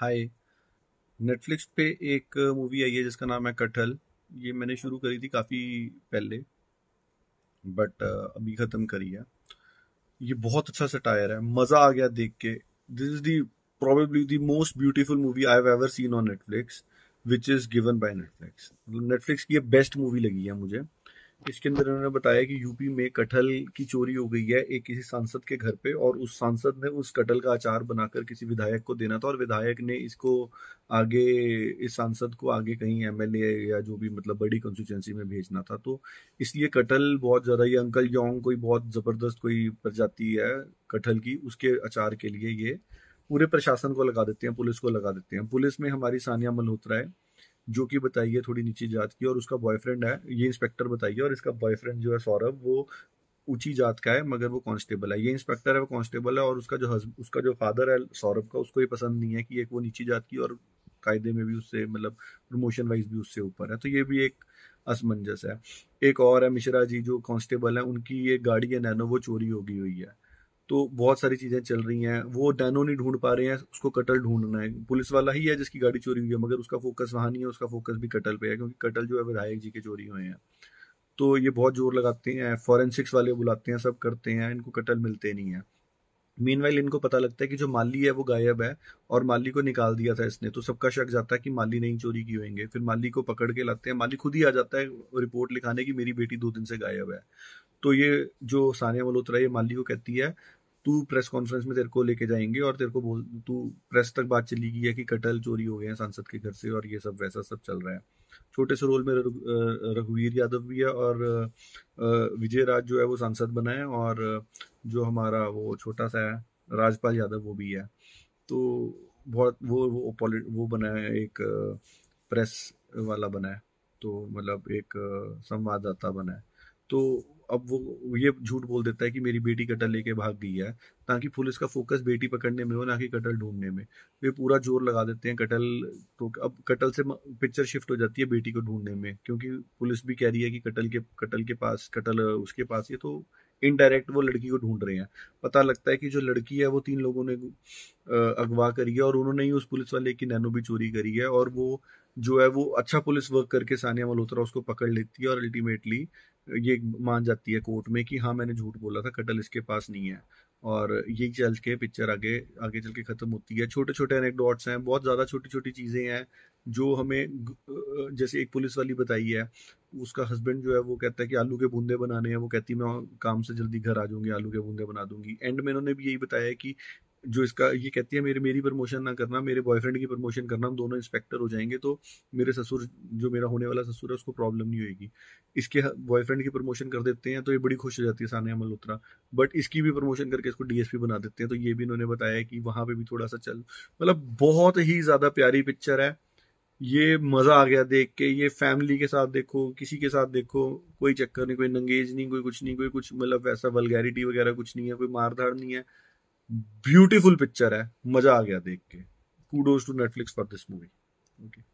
हाय Netflix पे एक movie आई है जिसका नाम है कटहल ये मैंने शुरू करी थी काफ़ी पहले बट अभी ख़त्म करी है ये बहुत अच्छा सटायर है मज़ा आ गया देख के this is the probably the most beautiful movie I have ever seen on Netflix which is given by Netflix मतलब नेटफ्लिक्स की बेस्ट मूवी लगी है मुझे इसके अंदर उन्होंने बताया कि यूपी में कटहल की चोरी हो गई है एक किसी सांसद के घर पे और उस सांसद ने उस कटहल का अचार बनाकर किसी विधायक को देना था और विधायक ने इसको आगे इस सांसद को आगे कहीं एमएलए या जो भी मतलब बड़ी कंस्टिट्यूंसी में भेजना था तो इसलिए कटहल बहुत ज़्यादा ये अंकल जोंग कोई बहुत ज़बरदस्त कोई प्रजाति है कटहल की उसके अचार के लिए ये पूरे प्रशासन को लगा देते हैं पुलिस को लगा देते हैं पुलिस में हमारी सानिया मल्होत्रा है जो कि बताई है थोड़ी नीची जात की और उसका बॉयफ्रेंड है ये इंस्पेक्टर बताइए और इसका बॉयफ्रेंड जो है सौरभ वो ऊंची जात का है मगर वो कांस्टेबल है ये इंस्पेक्टर है वो कांस्टेबल है और उसका जो हस्ब उसका जो फादर है सौरभ का उसको ये पसंद नहीं है कि एक वो नीची जात की और कायदे में भी उससे मतलब प्रमोशन वाइज भी उससे ऊपर है तो ये भी एक असमंजस है एक और है मिश्रा जी जो कांस्टेबल है उनकी ये गाड़ी है नैनो वो चोरी हो गई हुई है तो बहुत सारी चीज़ें चल रही हैं वो डैनो नहीं ढूंढ पा रहे हैं उसको कटल ढूंढना है पुलिस वाला ही है जिसकी गाड़ी चोरी हुई है मगर उसका फोकस वहां नहीं है उसका फोकस भी कटल पे है क्योंकि कटल जो है विधायक जी के चोरी हुए हैं तो ये बहुत जोर लगाते हैं फॉरेंसिक्स वाले बुलाते हैं सब करते हैं इनको कटल मिलते नहीं है मीन इनको पता लगता है कि जो माली है वो गायब है और माली को निकाल दिया था इसने तो सबका शक जाता है कि माली नहीं चोरी की होंगे फिर माली को पकड़ के लाते हैं माली खुद ही आ जाता है रिपोर्ट लिखाने की मेरी बेटी दो दिन से गायब है तो ये जो सानिया मल्होत्रा ये माली को कहती है तू प्रेस कॉन्फ्रेंस में तेरे को लेके जाएंगे और तेरे को बोल तू प्रेस तक बात चली गई है कि कटल चोरी हो गए हैं सांसद के घर से और ये सब वैसा सब चल रहा है छोटे से रोल में रघुवीर यादव भी है और विजय राज जो है वो सांसद बना है और जो हमारा वो छोटा सा है राजपाल यादव वो भी है तो बहुत वो वो वो बना है एक प्रेस वाला बना है तो मतलब एक संवाददाता बना है तो अब वो ये झूठ बोल देता है कि मेरी बेटी कटर लेके भाग गई है ताकि पुलिस का फोकस बेटी पकड़ने में हो ना कि कटल ढूंढने में वे तो पूरा जोर लगा देते हैं कटल तो अब कटल से पिक्चर शिफ्ट हो जाती है बेटी को ढूंढने में क्योंकि पुलिस भी कह रही है कि कटल के कटल के पास कटल उसके पास ये तो इनडायरेक्ट वो लड़की को ढूंढ रहे हैं पता लगता है कि जो लड़की है वो तीन लोगों ने अगवा करी है और उन्होंने ही उस पुलिस वाले की नैनो भी चोरी करी है और वो जो है वो अच्छा पुलिस वर्क करके सानिया मल्होत्रा उसको पकड़ लेती है और अल्टीमेटली ये मान जाती है कोर्ट में कि हाँ मैंने झूठ बोला था कटल इसके पास नहीं है और ये चल के पिक्चर आगे आगे चल के ख़त्म होती है छोटे छोटे एनेकडॉट्स हैं बहुत ज़्यादा छोटी छोटी चीज़ें हैं जो हमें जैसे एक पुलिस वाली बताई है उसका हस्बैंड जो है वो कहता है कि आलू के बूंदे बनाने हैं वो कहती है मैं काम से जल्दी घर आ जाऊंगी आलू के बूंदे बना दूंगी एंड में इन्होंने भी यही बताया है कि जो इसका ये कहती है मेरे मेरी प्रमोशन ना करना मेरे बॉयफ्रेंड की प्रमोशन करना हम दोनों इंस्पेक्टर हो जाएंगे तो मेरे ससुर जो मेरा होने वाला ससुर है उसको प्रॉब्लम नहीं होगी इसके बॉयफ्रेंड की प्रमोशन कर देते हैं तो ये बड़ी खुश हो जाती है सानिया मल्होत्रा बट इसकी भी प्रमोशन करके इसको डीएसपी बना देते हैं तो ये भी इन्होंने बताया कि वहाँ पर भी थोड़ा सा चल मतलब बहुत ही ज़्यादा प्यारी पिक्चर है ये मज़ा आ गया देख के ये फैमिली के साथ देखो किसी के साथ देखो कोई चक्कर नहीं कोई नंगेज नहीं कोई कुछ नहीं कोई कुछ मतलब वैसा वलगैरिटी वगैरह कुछ नहीं है कोई मार नहीं है ब्यूटीफुल पिक्चर है मजा आ गया देख के kudos to Netflix for this movie okay